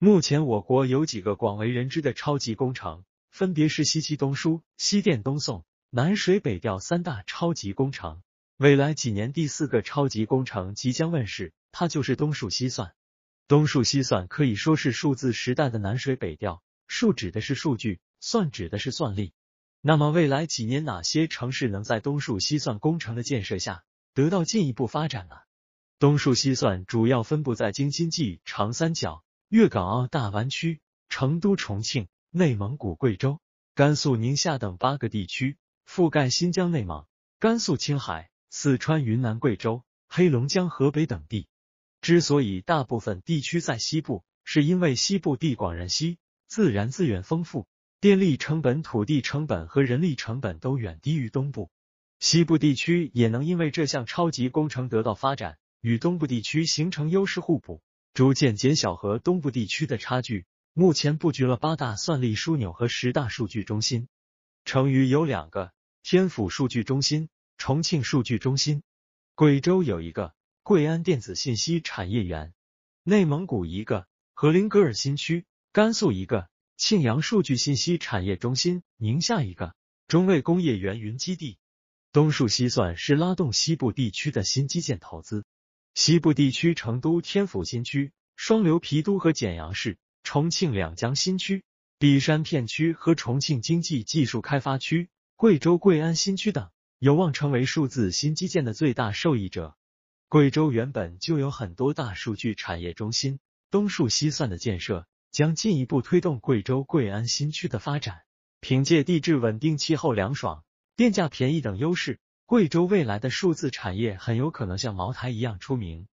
目前，我国有几个广为人知的超级工程，分别是西气东输、西电东送、南水北调三大超级工程。未来几年，第四个超级工程即将问世，它就是东数西算。东数西算可以说是数字时代的南水北调，数指的是数据，算指的是算力。那么，未来几年哪些城市能在东数西算工程的建设下得到进一步发展呢？东数西算主要分布在京津冀、长三角。粤港澳大湾区、成都、重庆、内蒙古、贵州、甘肃、宁夏等八个地区覆盖新疆、内蒙、甘肃、青海、四川、云南、贵州、黑龙江、河北等地。之所以大部分地区在西部，是因为西部地广人稀，自然资源丰富，电力成本、土地成本和人力成本都远低于东部。西部地区也能因为这项超级工程得到发展，与东部地区形成优势互补。逐渐减小和东部地区的差距。目前布局了八大算力枢纽和十大数据中心。成渝有两个，天府数据中心、重庆数据中心；贵州有一个，贵安电子信息产业园；内蒙古一个，和林格尔新区；甘肃一个，庆阳数据信息产业中心；宁夏一个，中卫工业园云基地。东数西算是拉动西部地区的新基建投资。西部地区成都天府新区、双流郫都和简阳市、重庆两江新区璧山片区和重庆经济技术开发区、贵州贵安新区等，有望成为数字新基建的最大受益者。贵州原本就有很多大数据产业中心，东数西算的建设将进一步推动贵州贵安新区的发展。凭借地质稳定、气候凉爽、电价便宜等优势。贵州未来的数字产业很有可能像茅台一样出名。